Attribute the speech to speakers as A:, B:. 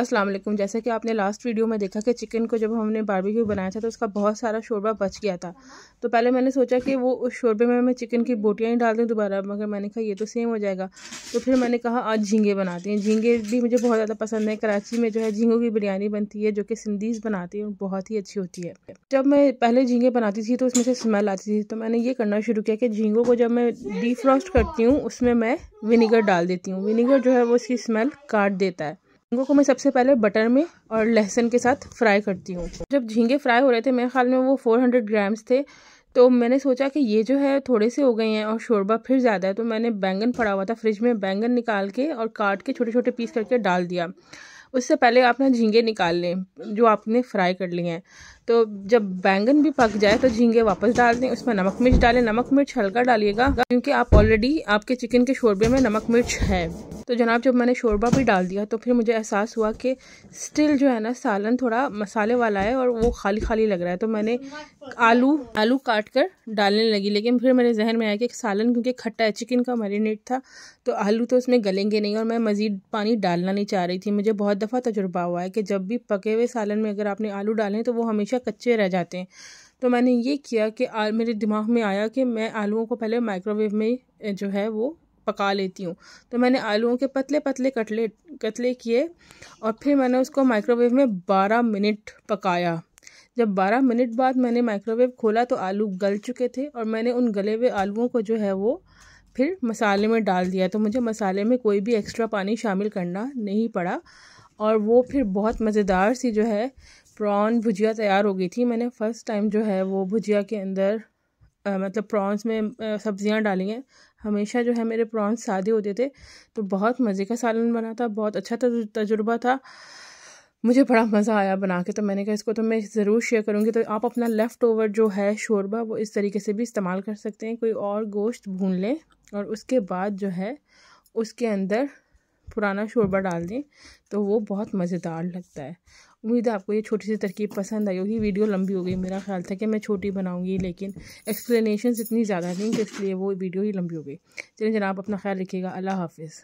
A: अस्सलाम वालेकुम जैसे कि आपने लास्ट वीडियो में देखा कि चिकन को जब हमने बारबेक्यू बनाया था तो उसका बहुत सारा शोरबा बच गया था तो पहले मैंने सोचा कि वो उस शोरबे में मैं चिकन की बोटियाँ ही डाल दूँ दोबारा मगर मैंने कहा ये तो सेम हो जाएगा तो फिर मैंने कहा आज झींगे बनाते हैं झींगे भी मुझे बहुत ज़्यादा पसंद है कराची में जो है झींगों की बिरयानी बनती है जो कि सिंधीज बनाती है बहुत ही अच्छी होती है जब मैं पहले झींगे बनाती थी तो उसमें से स्मेल आती थी तो मैंने ये करना शुरू किया कि झींगों को जब मैं डीफ्रॉस्ट करती हूँ उसमें मैं विनीगर डाल देती हूँ विनीगर जो है वो उसकी स्मेल काट देता है झींगों को मैं सबसे पहले बटर में और लहसुन के साथ फ्राई करती हूँ जब झींगे फ्राई हो रहे थे मेरे ख्याल में वो फोर हंड्रेड ग्राम्स थे तो मैंने सोचा कि ये जो है थोड़े से हो गए हैं और शोरबा फिर ज़्यादा है तो मैंने बैंगन पड़ा हुआ था फ्रिज में बैंगन निकाल के और काट के छोटे छोटे पीस करके डाल दिया उससे पहले आपने झींगे निकाल लें जो आपने फ्राई कर लिए हैं तो जब बैंगन भी पक जाए तो झींगे वापस डाल दें उसमें नमक मिर्च डालें नमक मिर्च हल्का डालिएगा क्योंकि आप ऑलरेडी आपके चिकन के शोरबे में नमक मिर्च है तो जनाब जब मैंने शोरबा भी डाल दिया तो फिर मुझे एहसास हुआ कि स्टिल जो है ना सालन थोड़ा मसाले वाला है और वो खाली खाली लग रहा है तो मैंने आलू आलू काट कर डालने लगी लेकिन फिर मेरे जहन में आया कि सालन क्योंकि खट्टा है चिकन का मैरिनेट था तो आलू तो उसमें गलेंगे नहीं और मैं मज़ीद पानी डालना नहीं चाह रही थी मुझे बहुत दफ़ा तजुर्बा हुआ है कि जब भी पके हुए सालन में अगर आपने आलू डालें तो वो हमेशा कच्चे रह जाते हैं तो मैंने ये किया कि आ, मेरे दिमाग में आया कि मैं आलूओं को पहले माइक्रोवेव में जो है वो पका लेती हूँ तो मैंने आलूओं के पतले पतले कटले कतले किए और फिर मैंने उसको माइक्रोवेव में बारह मिनट पकाया जब 12 मिनट बाद मैंने माइक्रोवेव खोला तो आलू गल चुके थे और मैंने उन गले हुए आलूओं को जो है वो फिर मसाले में डाल दिया तो मुझे मसाले में कोई भी एक्स्ट्रा पानी शामिल करना नहीं पड़ा और वो फिर बहुत मज़ेदार सी जो है प्रॉन भुजिया तैयार हो गई थी मैंने फ़र्स्ट टाइम जो है वो भुजिया के अंदर आ, मतलब प्रॉन्स में सब्ज़ियाँ डाली हैं हमेशा जो है मेरे प्रॉन्स सादे होते थे तो बहुत मज़े का सालन बना था बहुत अच्छा तजुर्बा था मुझे बड़ा मज़ा आया बना के तो मैंने कहा इसको तो मैं ज़रूर शेयर करूँगी तो आप अपना लेफ़्ट ओवर जो है शोरबा वो इस तरीके से भी इस्तेमाल कर सकते हैं कोई और गोश्त भून लें और उसके बाद जो है उसके अंदर पुराना शोरबा डाल दें तो वो बहुत मज़ेदार लगता है उम्मीद है आपको ये छोटी सी तरकीब पसंद आई होगी वीडियो लंबी हो गई मेरा ख्याल था कि मैं छोटी बनाऊंगी लेकिन एक्सप्लेनेशन इतनी ज़्यादा नहीं कि इसलिए वो वीडियो ही लंबी हो गई चलिए जनाब अपना ख्याल रखिएगा अल्लाह हाफिज़